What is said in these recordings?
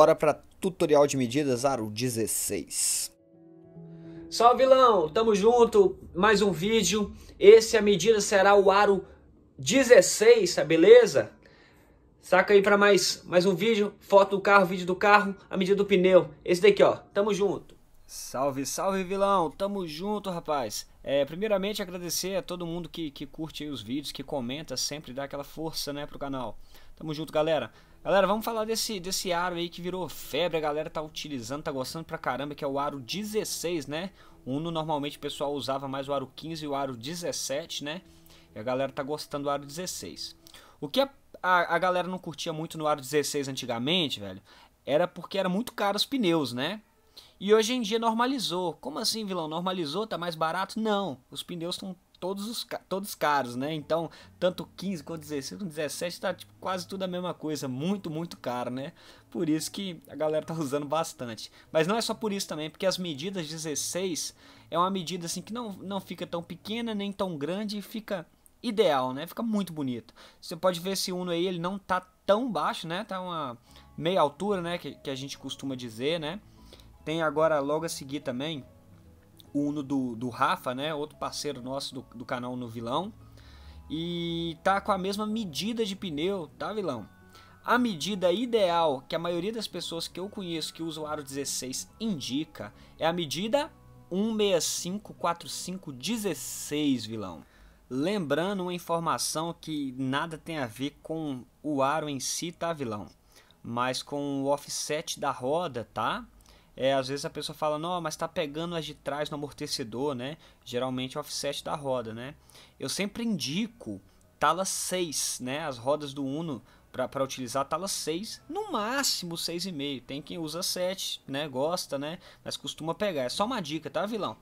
Bora para tutorial de medidas aro 16. Salve vilão, tamo junto, mais um vídeo. Esse a medida será o aro 16, tá beleza? Saca aí para mais mais um vídeo, foto do carro, vídeo do carro, a medida do pneu. Esse daqui, ó. Tamo junto. Salve, salve vilão! Tamo junto, rapaz! É, primeiramente, agradecer a todo mundo que, que curte os vídeos, que comenta, sempre dá aquela força né, pro canal. Tamo junto, galera! Galera, vamos falar desse, desse aro aí que virou febre, a galera tá utilizando, tá gostando pra caramba, que é o aro 16, né? Uno normalmente o pessoal usava mais o aro 15 e o aro 17, né? E a galera tá gostando do aro 16. O que a, a, a galera não curtia muito no aro 16 antigamente, velho, era porque era muito caro os pneus, né? E hoje em dia normalizou. Como assim, vilão? Normalizou? Tá mais barato? Não. Os pneus estão todos, os, todos caros, né? Então, tanto 15 quanto 16 quanto 17 tá tipo, quase tudo a mesma coisa. Muito, muito caro, né? Por isso que a galera tá usando bastante. Mas não é só por isso também, porque as medidas 16 é uma medida assim que não, não fica tão pequena nem tão grande fica ideal, né? Fica muito bonito. Você pode ver esse Uno aí, ele não tá tão baixo, né? Tá uma meia altura, né? Que, que a gente costuma dizer, né? Tem agora logo a seguir também o Uno do, do Rafa, né? Outro parceiro nosso do, do canal No Vilão. E tá com a mesma medida de pneu, tá, vilão? A medida ideal que a maioria das pessoas que eu conheço que usa o aro 16 indica é a medida 1654516, vilão. Lembrando uma informação que nada tem a ver com o aro em si, tá, vilão? Mas com o offset da roda, tá? É, às vezes a pessoa fala, não, mas está pegando as de trás no amortecedor, né? Geralmente é o offset da roda, né? Eu sempre indico tala 6, né? As rodas do Uno para utilizar tala 6, no máximo 6,5. Tem quem usa 7, né? Gosta, né? Mas costuma pegar. É só uma dica, tá, vilão?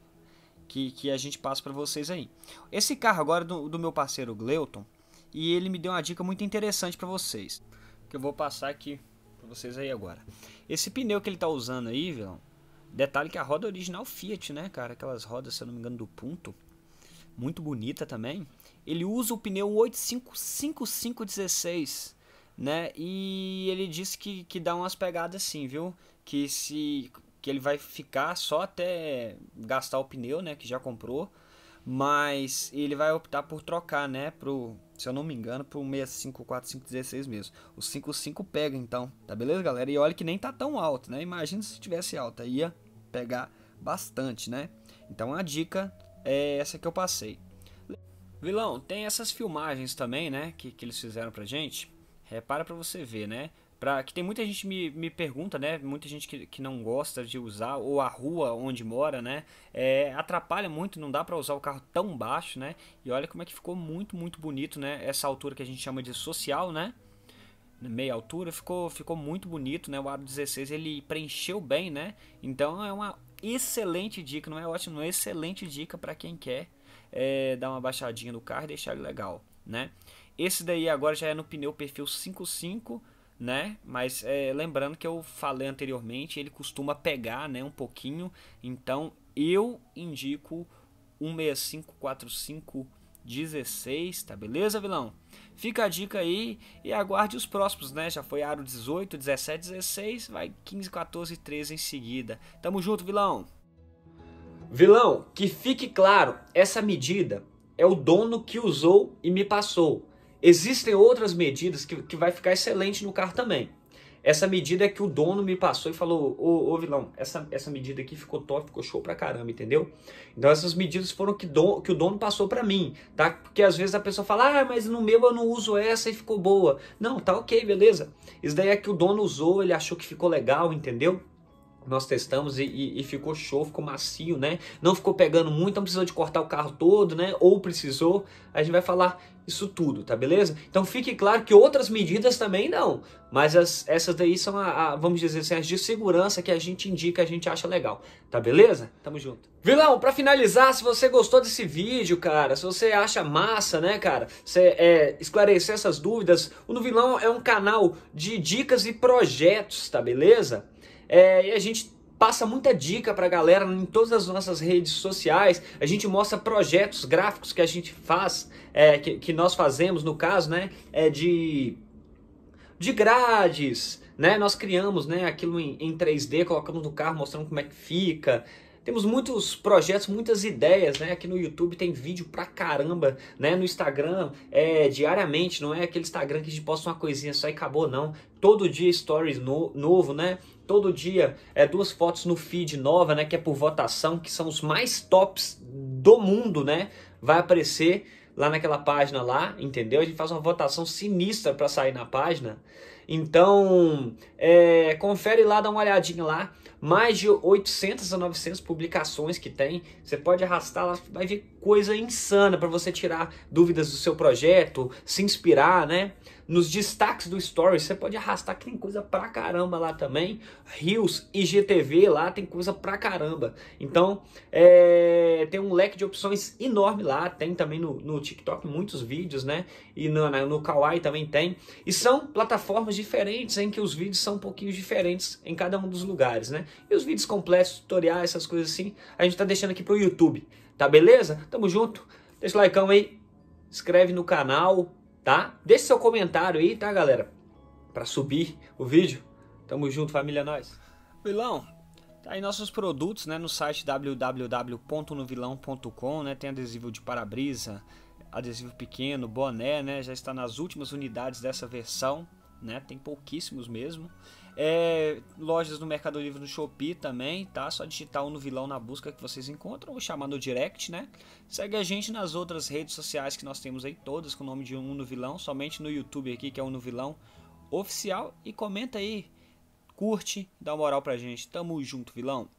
Que, que a gente passa para vocês aí. Esse carro agora é do, do meu parceiro Gleuton. E ele me deu uma dica muito interessante para vocês. Que eu vou passar aqui pra vocês aí agora. Esse pneu que ele tá usando aí, vilão, detalhe que a roda original Fiat, né, cara? Aquelas rodas, se eu não me engano, do Punto. Muito bonita também. Ele usa o pneu 855516, né? E ele disse que, que dá umas pegadas assim, viu? Que se que ele vai ficar só até gastar o pneu, né, que já comprou mas ele vai optar por trocar, né, pro, se eu não me engano, pro 65, 4, mesmo. O 55 pega então, tá beleza, galera? E olha que nem tá tão alto, né? Imagina se tivesse alto, ia pegar bastante, né? Então a dica é essa que eu passei. Vilão, tem essas filmagens também, né, que, que eles fizeram pra gente. Repara pra você ver, né? Pra, que tem muita gente me, me pergunta, né? Muita gente que, que não gosta de usar, ou a rua onde mora, né? É, atrapalha muito, não dá para usar o carro tão baixo, né? E olha como é que ficou muito, muito bonito, né? Essa altura que a gente chama de social, né? meia altura, ficou, ficou muito bonito, né? O aro 16 ele preencheu bem, né? Então é uma excelente dica, não é ótimo, é excelente dica para quem quer é, dar uma baixadinha no carro e deixar ele legal, né? Esse daí agora já é no pneu perfil 55 né? Mas é, lembrando que eu falei anteriormente, ele costuma pegar, né, um pouquinho. Então eu indico 1654516, tá beleza, vilão? Fica a dica aí e aguarde os próximos, né? Já foi aro 18, 17, 16, vai 15, 14 e 13 em seguida. Tamo junto, vilão. Vilão, que fique claro, essa medida é o dono que usou e me passou. Existem outras medidas que, que vai ficar excelente no carro também. Essa medida é que o dono me passou e falou: Ô, ô vilão, essa, essa medida aqui ficou top, ficou show pra caramba, entendeu? Então essas medidas foram que, do que o dono passou pra mim, tá? Porque às vezes a pessoa fala: Ah, mas no meu eu não uso essa e ficou boa. Não, tá ok, beleza. Isso daí é que o dono usou, ele achou que ficou legal, entendeu? nós testamos e, e, e, ficou show, ficou macio, né? Não ficou pegando muito, não precisou de cortar o carro todo, né? Ou precisou, a gente vai falar isso tudo, tá beleza? Então fique claro que outras medidas também não, mas as, essas daí são, a, a, vamos dizer assim, as de segurança que a gente indica, a gente acha legal, tá beleza? Tamo junto. Vilão, para finalizar, se você gostou desse vídeo, cara, se você acha massa, né, cara, você é, esclarecer essas dúvidas, o No Vilão é um canal de dicas e projetos, tá beleza? É, e a gente passa muita dica para a galera em todas as nossas redes sociais. A gente mostra projetos gráficos que a gente faz, é, que, que, nós fazemos no caso, né? É de, de grades, né? Nós criamos né, aquilo em, em 3D, colocamos no carro, mostrando como é que fica. Temos muitos projetos, muitas ideias, né? Aqui no YouTube tem vídeo pra caramba, né? No Instagram, é, diariamente, não é aquele Instagram que a gente posta uma coisinha só e acabou, não. Todo dia stories no, novo, né? Todo dia é, duas fotos no feed nova, né? Que é por votação, que são os mais tops do mundo, né? Vai aparecer lá naquela página lá, entendeu? A gente faz uma votação sinistra para sair na página. Então, é, confere lá, dá uma olhadinha lá. Mais de 800 a 900 publicações que tem. Você pode arrastar lá, vai ver coisa insana para você tirar dúvidas do seu projeto, se inspirar, né? Nos destaques do Stories, você pode arrastar que tem coisa pra caramba lá também. Rios, IGTV, lá tem coisa pra caramba. Então, é, tem um leque de opções enorme lá. Tem também no, no TikTok muitos vídeos, né? E no, no Kawaii também tem. E são plataformas diferentes em que os vídeos são um pouquinho diferentes em cada um dos lugares, né? E os vídeos completos, tutoriais, essas coisas assim, a gente tá deixando aqui pro YouTube. Tá beleza? Tamo junto. Deixa o like aí, inscreve no canal, tá? Deixa seu comentário aí, tá, galera? Pra subir o vídeo. Tamo junto, família, é nós. Vilão, tá aí nossos produtos, né? No site www.novilão.com, né? Tem adesivo de para-brisa, adesivo pequeno, boné, né? Já está nas últimas unidades dessa versão, né? Tem pouquíssimos mesmo. É, lojas no Mercado Livre no Shopee também, tá? Só digitar um no vilão na busca que vocês encontram ou chamar no direct, né? Segue a gente nas outras redes sociais que nós temos aí todas com o nome de um no vilão, somente no YouTube aqui que é um no vilão oficial e comenta aí, curte, dá uma moral pra gente. Tamo junto, vilão.